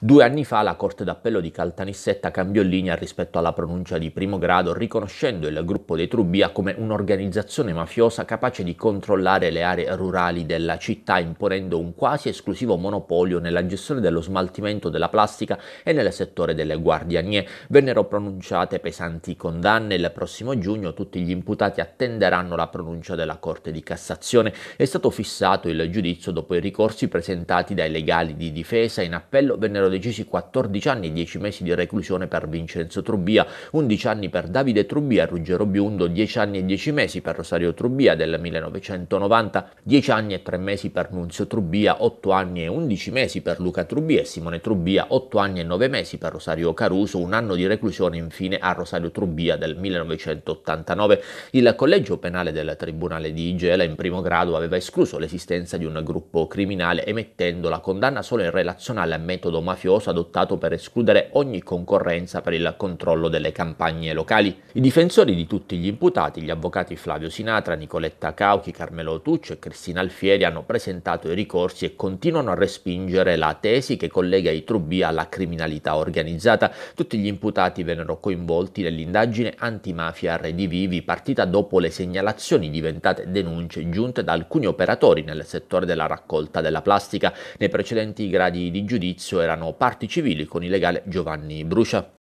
Due anni fa la Corte d'Appello di Caltanissetta cambiò linea rispetto alla pronuncia di primo grado, riconoscendo il gruppo dei Trubia come un'organizzazione mafiosa capace di controllare le aree rurali della città, imponendo un quasi esclusivo monopolio nella gestione dello smaltimento della plastica e nel settore delle guardianie. Vennero pronunciate pesanti condanne. Il prossimo giugno tutti gli imputati attenderanno la pronuncia della Corte di Cassazione. È stato fissato il giudizio dopo i ricorsi presentati dai legali di difesa in appello vennero vennero decisi 14 anni e 10 mesi di reclusione per Vincenzo Trubbia, 11 anni per Davide Trubbia e Ruggero Biondo, 10 anni e 10 mesi per Rosario Trubbia del 1990, 10 anni e 3 mesi per Nunzio Trubbia, 8 anni e 11 mesi per Luca Trubbia e Simone Trubbia, 8 anni e 9 mesi per Rosario Caruso, un anno di reclusione infine a Rosario Trubbia del 1989. Il collegio penale del Tribunale di Igela in primo grado aveva escluso l'esistenza di un gruppo criminale emettendo la condanna solo in relazione al metodo mafioso mafioso adottato per escludere ogni concorrenza per il controllo delle campagne locali. I difensori di tutti gli imputati, gli avvocati Flavio Sinatra, Nicoletta Cauchi, Carmelo Tuccio e Cristina Alfieri hanno presentato i ricorsi e continuano a respingere la tesi che collega i Trubbi alla criminalità organizzata. Tutti gli imputati vennero coinvolti nell'indagine antimafia Redivivi partita dopo le segnalazioni diventate denunce giunte da alcuni operatori nel settore della raccolta della plastica. Nei precedenti gradi di giudizio erano parti civili con il legale Giovanni Brucia.